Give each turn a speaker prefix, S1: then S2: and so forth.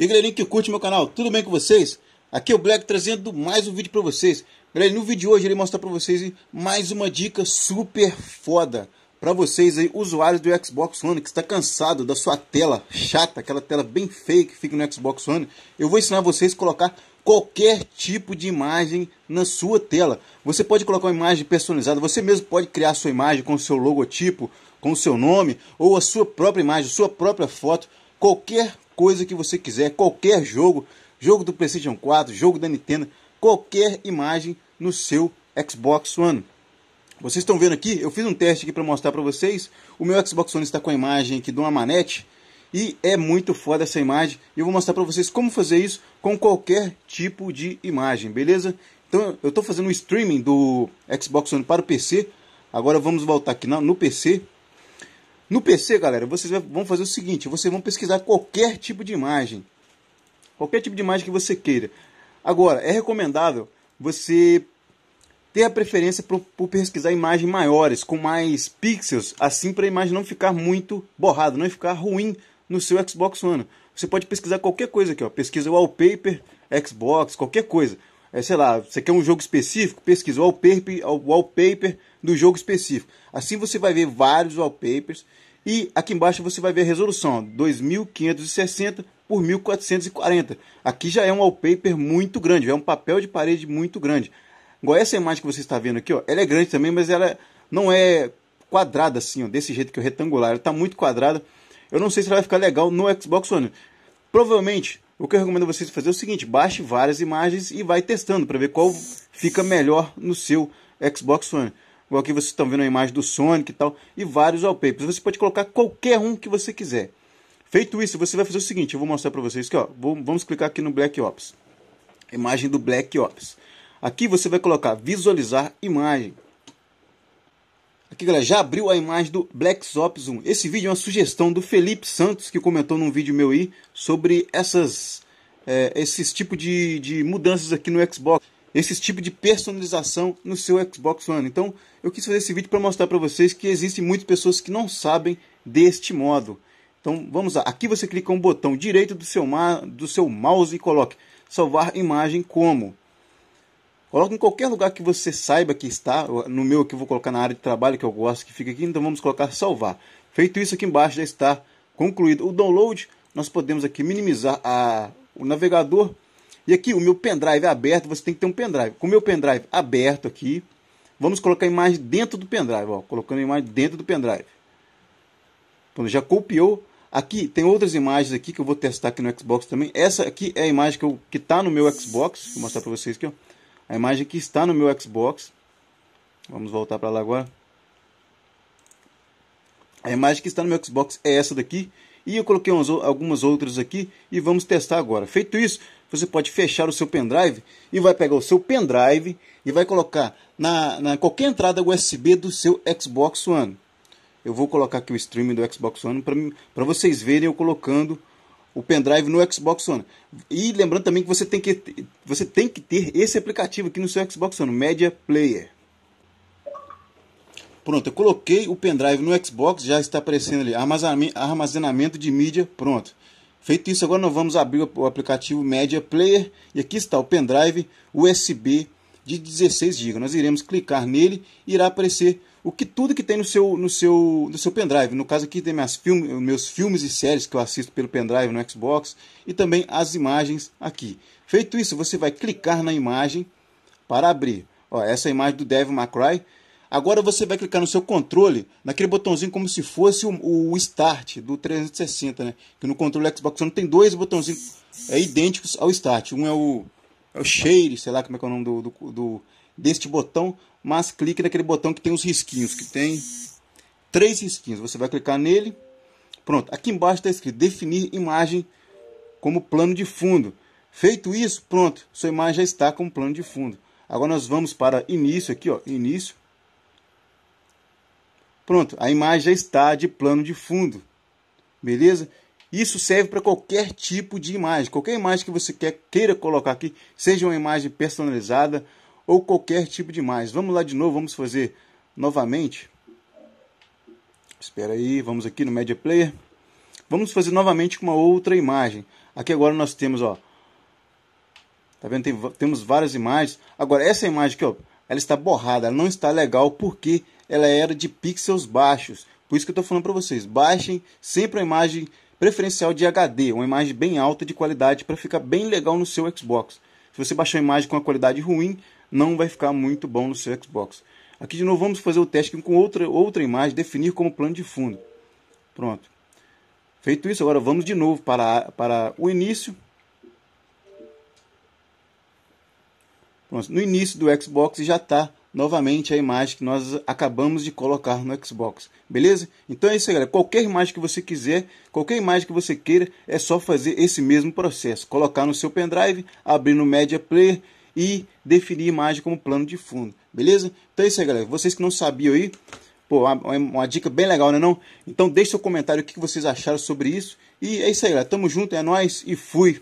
S1: E galerinha que curte meu canal, tudo bem com vocês? Aqui é o Black trazendo mais um vídeo para vocês. Galera, no vídeo de hoje ele mostra para vocês mais uma dica super foda para vocês aí, usuários do Xbox One que está cansado da sua tela chata, aquela tela bem feia que fica no Xbox One. Eu vou ensinar vocês a colocar qualquer tipo de imagem na sua tela. Você pode colocar uma imagem personalizada, você mesmo pode criar sua imagem com o seu logotipo, com o seu nome ou a sua própria imagem, sua própria foto, qualquer coisa que você quiser, qualquer jogo, jogo do PlayStation 4, jogo da Nintendo, qualquer imagem no seu Xbox One. Vocês estão vendo aqui, eu fiz um teste aqui para mostrar para vocês. O meu Xbox One está com a imagem aqui de uma manete e é muito foda essa imagem. Eu vou mostrar para vocês como fazer isso com qualquer tipo de imagem, beleza? Então eu estou fazendo um streaming do Xbox One para o PC. Agora vamos voltar aqui no PC no PC, galera, vocês vão fazer o seguinte, vocês vão pesquisar qualquer tipo de imagem. Qualquer tipo de imagem que você queira. Agora, é recomendável você ter a preferência por, por pesquisar imagens maiores, com mais pixels, assim para a imagem não ficar muito borrada, não ficar ruim no seu Xbox One. Você pode pesquisar qualquer coisa aqui, ó. pesquisa wallpaper, Xbox, qualquer coisa é, sei lá, você quer um jogo específico, pesquisou wallpaper, wallpaper do jogo específico. Assim você vai ver vários wallpapers e aqui embaixo você vai ver a resolução, 2560 por 1440. Aqui já é um wallpaper muito grande, é um papel de parede muito grande. Igual essa imagem que você está vendo aqui, ó, ela é grande também, mas ela não é quadrada assim, ó, desse jeito que é retangular, ela está muito quadrada. Eu não sei se ela vai ficar legal no Xbox One. Provavelmente o que eu recomendo a vocês fazer é o seguinte: baixe várias imagens e vai testando para ver qual fica melhor no seu Xbox One. Igual aqui vocês estão vendo a imagem do Sonic e tal, e vários wallpapers. Você pode colocar qualquer um que você quiser. Feito isso, você vai fazer o seguinte: eu vou mostrar para vocês que ó, vamos clicar aqui no Black Ops. Imagem do Black Ops. Aqui você vai colocar visualizar imagem. Aqui galera, já abriu a imagem do Black Ops 1. Esse vídeo é uma sugestão do Felipe Santos, que comentou num vídeo meu aí, sobre essas, é, esses tipos de, de mudanças aqui no Xbox. Esses tipos de personalização no seu Xbox One. Então, eu quis fazer esse vídeo para mostrar para vocês que existem muitas pessoas que não sabem deste modo. Então, vamos lá. Aqui você clica um botão direito do seu, do seu mouse e coloque salvar imagem como. Coloca em qualquer lugar que você saiba que está. No meu aqui eu vou colocar na área de trabalho que eu gosto que fica aqui, então vamos colocar salvar. Feito isso aqui embaixo já está concluído o download. Nós podemos aqui minimizar a, o navegador. E aqui o meu pendrive é aberto, você tem que ter um pendrive. Com o meu pendrive aberto aqui, vamos colocar a imagem dentro do pendrive. Ó, colocando a imagem dentro do pendrive. quando já copiou. Aqui tem outras imagens aqui que eu vou testar aqui no Xbox também. Essa aqui é a imagem que está no meu Xbox. Vou mostrar para vocês aqui. Ó a imagem que está no meu Xbox. Vamos voltar para lá agora. A imagem que está no meu Xbox é essa daqui. E eu coloquei umas, algumas outras aqui e vamos testar agora. Feito isso, você pode fechar o seu pendrive e vai pegar o seu pendrive e vai colocar na, na qualquer entrada USB do seu Xbox One. Eu vou colocar aqui o stream do Xbox One para vocês verem eu colocando o pendrive no Xbox One. E lembrando também que você tem que, você tem que ter esse aplicativo aqui no seu Xbox One, Media Player. Pronto, eu coloquei o pendrive no Xbox, já está aparecendo ali, armazenamento de mídia, pronto. Feito isso, agora nós vamos abrir o aplicativo Media Player e aqui está o pendrive USB de 16 GB. Nós iremos clicar nele e irá aparecer o que tudo que tem no seu no seu no seu pendrive. No caso aqui tem minhas film, meus filmes e séries que eu assisto pelo pendrive no Xbox e também as imagens aqui. Feito isso, você vai clicar na imagem para abrir. Ó, essa é imagem do Devil May Cry. Agora você vai clicar no seu controle, naquele botãozinho como se fosse o, o Start do 360, né? Que no controle Xbox One tem dois botãozinhos é, idênticos ao Start. Um é o é o cheiro, sei lá como é que é o nome do, do, do, deste botão, mas clique naquele botão que tem os risquinhos, que tem três risquinhos. Você vai clicar nele. Pronto, aqui embaixo está escrito definir imagem como plano de fundo. Feito isso, pronto, sua imagem já está como plano de fundo. Agora nós vamos para início aqui, ó, início. Pronto, a imagem já está de plano de fundo. Beleza? Isso serve para qualquer tipo de imagem. Qualquer imagem que você quer, queira colocar aqui, seja uma imagem personalizada ou qualquer tipo de imagem. Vamos lá de novo, vamos fazer novamente. Espera aí, vamos aqui no Media Player. Vamos fazer novamente com uma outra imagem. Aqui agora nós temos, ó. Tá vendo? Tem, temos várias imagens. Agora, essa imagem aqui, ó, ela está borrada, ela não está legal porque ela era de pixels baixos. Por isso que eu estou falando para vocês, baixem sempre a imagem preferencial de HD, uma imagem bem alta de qualidade para ficar bem legal no seu Xbox. Se você baixar a imagem com uma qualidade ruim, não vai ficar muito bom no seu Xbox. Aqui de novo vamos fazer o teste com outra, outra imagem, definir como plano de fundo. Pronto. Feito isso, agora vamos de novo para, para o início. Pronto. No início do Xbox já está novamente a imagem que nós acabamos de colocar no Xbox, beleza? Então é isso aí, galera. Qualquer imagem que você quiser, qualquer imagem que você queira, é só fazer esse mesmo processo. Colocar no seu pendrive, abrir no Media Player e definir a imagem como plano de fundo, beleza? Então é isso aí, galera. Vocês que não sabiam aí, pô, uma, uma dica bem legal, né não? Então deixe seu comentário o que vocês acharam sobre isso. E é isso aí, galera. Tamo junto, é nóis e fui!